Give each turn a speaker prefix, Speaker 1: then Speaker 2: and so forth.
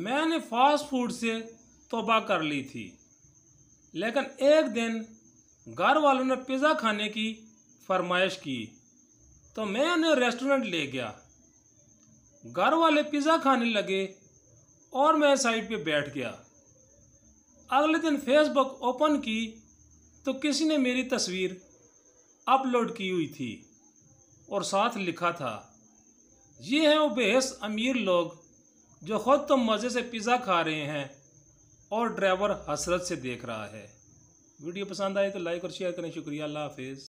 Speaker 1: मैंने fast food से तोबा कर ली थी लेकिन एक दिन घर वालों ने पिज़्ज़ा खाने की फरमाइश की तो मैं उन्हें रेस्टोरेंट ले गया घर वाले पिज़्ज़ा खाने लगे और मैं साइड पे बैठ गया अगले दिन फेसबुक ओपन की तो किसी ने मेरी तस्वीर अपलोड की हुई थी और साथ लिखा था ये हैं वो बेहस अमीर लोग जो ख़ुद तो मज़े से पिज़्ज़ा खा रहे हैं और ड्राइवर हसरत से देख रहा है वीडियो पसंद आए तो लाइक और शेयर करें शुक्रिया अल्लाह हाफिज़